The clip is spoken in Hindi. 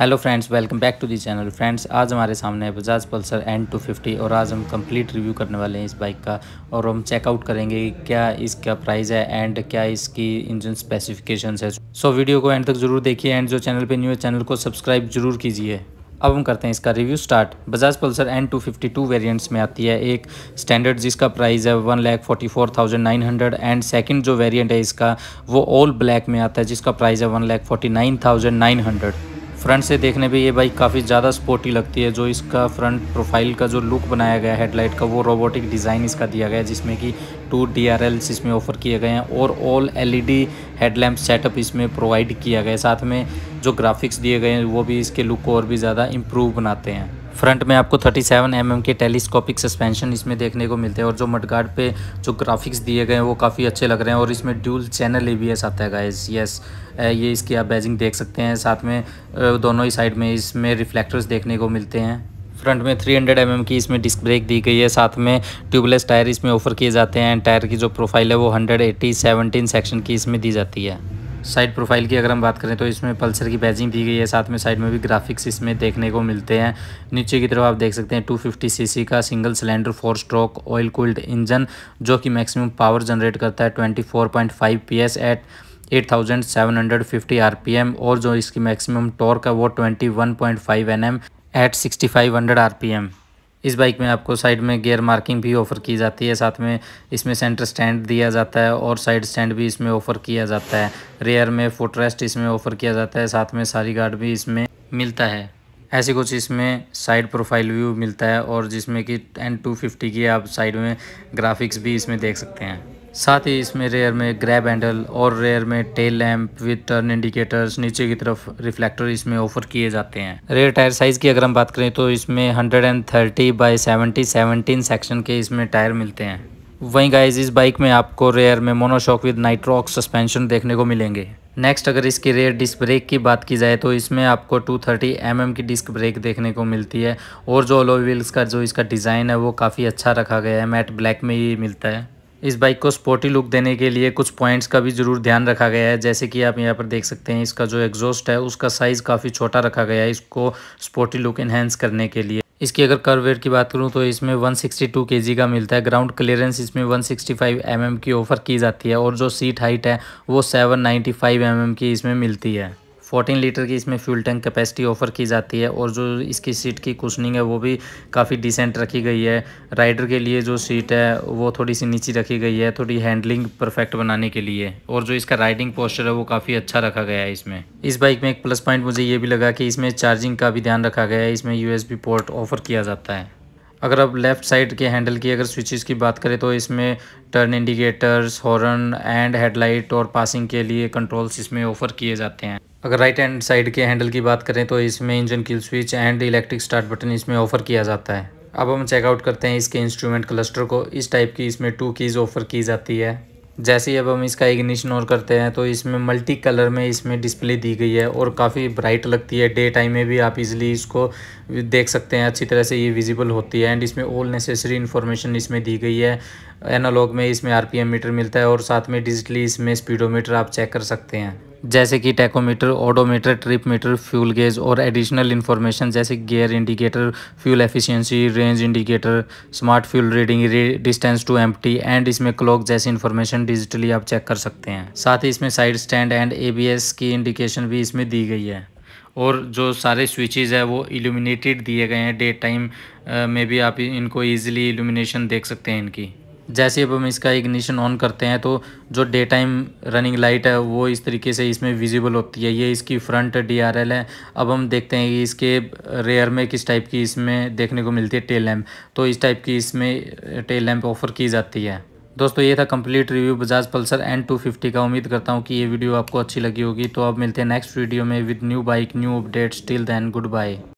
hello friends welcome back to the channel friends आज हमारे सामने है Bajaj Pulsar N two fifty और आज हम कंप्लीट रिव्यू करने वाले हैं इस बाइक का और हम चेकआउट करेंगे क्या इसका प्राइस है एंड क्या इसकी इंजन स्पेसिफिकेशंस है सो so, वीडियो को एंड तक जरूर देखिए एंड जो चैनल पे न्यू है चैनल को सब्सक्राइब जरूर कीजिए अब हम करते हैं इसका review start Bajaj Pulsar N two fifty two variants में आती है एक स्टैंडर्ड जिसका प्राइस है one lakh forty four thousand nine hundred and second जो वेरियंट है इसका वो ऑल ब्लैक में आता है जिसका प्राइस है one lakh forty nine thousand nine hundred front से देखने पे ये बाइक काफ़ी ज़्यादा स्पोर्टी लगती है जो इसका फ्रंट प्रोफाइल का जो लुक बनाया गया हेडलाइट का वो रोबोटिक डिज़ाइन इसका दिया गया है जिसमें कि टू डी आर एल्स इसमें ऑफर किए गए हैं और all L E D headlamp setup इसमें प्रोवाइड किया गया है साथ में जो ग्राफिक्स दिए गए हैं वो भी इसके लुक को और भी ज़्यादा इम्प्रूव बनाते हैं फ्रंट में आपको 37 सेवन mm के टेलीस्कोपिक सस्पेंशन इसमें देखने को मिलते हैं और जो मडगार्ड पे जो ग्राफिक्स दिए गए हैं वो काफ़ी अच्छे लग रहे हैं और इसमें dual channel A B S आता है गाइस यस ये इसकी आप बैजिंग देख सकते हैं साथ में दोनों ही साइड में इसमें रिफ्लेक्टर्स देखने को मिलते हैं फ्रंट में 300 हंड्रेड mm की इसमें डिस्क ब्रेक दी गई है साथ में ट्यूबलेस टायर इसमें ऑफर किए जाते हैं टायर की जो प्रोफाइल है वो एट्टी सेवनटीन सेक्शन की इसमें दी जाती है साइड प्रोफाइल की अगर हम बात करें तो इसमें पल्सर की बैजिंग दी गई है साथ में साइड में भी ग्राफिक्स इसमें देखने को मिलते हैं नीचे की तरफ आप देख सकते हैं 250 सीसी का single cylinder four stroke oil cooled engine जो कि मैक्सिमम पावर जनरेट करता है 24.5 पीएस एट 8750 आरपीएम और जो इसकी मैक्सिमम टॉर्क है वो 21.5 Nm at sixty P RPM इस बाइक में आपको साइड में गेयर मार्किंग भी ऑफ़र की जाती है साथ में इसमें सेंटर स्टैंड दिया जाता है और साइड स्टैंड भी इसमें ऑफ़र किया जाता है रेयर में फुटरेस्ट इसमें ऑफ़र किया जाता है साथ में सारी गार्ड भी इसमें मिलता है ऐसे कुछ इसमें साइड प्रोफाइल व्यू मिलता है और जिसमें कि एन टू फिफ्टी की आप साइड में ग्राफिक्स भी इसमें देख सकते हैं साथ ही इसमें रेयर में ग्रैब हैंडल और रेयर में tail lamp with turn indicators नीचे की तरफ रिफ्लेक्टर इसमें ऑफर किए जाते हैं रेयर टायर साइज की अगर हम बात करें तो इसमें 130 बाई सेवेंटी सेवनटीन सेक्शन के इसमें टायर मिलते हैं वहीं गाइज इस बाइक में आपको रेयर में मोनोशॉक विद नाइट्रोक सस्पेंशन देखने को मिलेंगे नेक्स्ट अगर इसकी रेयर डिस्क ब्रेक की बात की जाए तो इसमें आपको 230 थर्टी mm की डिस्क ब्रेक देखने को मिलती है और जो अलो व्हील्स का जो इसका डिज़ाइन है वो काफ़ी अच्छा रखा गया है मैट ब्लैक में ही मिलता है इस बाइक को स्पोर्टी लुक देने के लिए कुछ पॉइंट्स का भी ज़रूर ध्यान रखा गया है जैसे कि आप यहाँ पर देख सकते हैं इसका जो एग्जॉस्ट है उसका साइज़ काफ़ी छोटा रखा गया है इसको स्पोर्टी लुक इन्हेंस करने के लिए इसकी अगर कर वेट की बात करूं तो इसमें 162 सिक्सटी का मिलता है ग्राउंड क्लियरेंस इसमें 165 सिक्सटी mm की ऑफ़र की जाती है और जो सीट हाइट है वो 795 नाइन्टी mm की इसमें मिलती है 14 लीटर की इसमें फ्यूल टैंक कैपेसिटी ऑफर की जाती है और जो इसकी सीट की कुशनिंग है वो भी काफ़ी डिसेंट रखी गई है राइडर के लिए जो सीट है वो थोड़ी सी नीची रखी गई है थोड़ी हैंडलिंग परफेक्ट बनाने के लिए और जो इसका राइडिंग पोस्टर है वो काफ़ी अच्छा रखा गया है इसमें इस बाइक में एक प्लस पॉइंट मुझे ये भी लगा कि इसमें चार्जिंग का भी ध्यान रखा गया है इसमें यू पोर्ट ऑफर किया जाता है अगर आप लेफ़्ट साइड के हैंडल की अगर स्विचेस की बात करें तो इसमें turn indicators horn and headlight और पासिंग के लिए कंट्रोल्स इसमें ऑफ़र किए जाते हैं अगर राइट हैंड साइड के हैंडल की बात करें तो इसमें engine kill switch and electric start button इसमें ऑफ़र किया जाता है अब हम चेकआउट करते हैं इसके इंस्ट्रूमेंट क्लस्टर को इस टाइप की इसमें टू कीज़ ऑफ़र की जाती है जैसे ही अब हम इसका इग्निशन और करते हैं तो इसमें मल्टी कलर में इसमें डिस्प्ले दी गई है और काफ़ी ब्राइट लगती है डे टाइम में भी आप इजीली इसको देख सकते हैं अच्छी तरह से ये विजिबल होती है एंड इसमें ऑल नेसेसरी इन्फॉर्मेशन इसमें दी गई है एनालॉग में इसमें आरपीएम मीटर मिलता है और साथ में डिजिटली इसमें स्पीडोमीटर आप चेक कर सकते हैं जैसे कि tachometer odometer trip meter fuel gauge और एडिशनल इन्फॉर्मेशन जैसे gear indicator fuel efficiency range indicator smart fuel reading distance to empty and इसमें क्लॉक जैसी इन्फॉर्मेशन डिजिटली आप चेक कर सकते हैं साथ ही इसमें साइड स्टैंड एंड ए की इंडिकेशन भी इसमें दी गई है और जो सारे स्विचेज़ है वो इल्यूमिनेटेड दिए गए हैं डे टाइम में भी आप इनको ईजिली इल्यूमिनेशन देख सकते हैं इनकी जैसे अब हम इसका इग्निशन ऑन करते हैं तो जो डे टाइम रनिंग लाइट है वो इस तरीके से इसमें विजिबल होती है ये इसकी फ्रंट डीआरएल है अब हम देखते हैं कि इसके रेयर में किस टाइप की इसमें देखने को मिलती है टेल लैंप तो इस टाइप की इसमें टेल लैम्प ऑफर की जाती है दोस्तों ये था complete review Bajaj Pulsar N two fifty का उम्मीद करता हूँ कि ये वीडियो आपको अच्छी लगी होगी तो अब मिलते हैं नेक्स्ट वीडियो में with new bike new updates till then good bye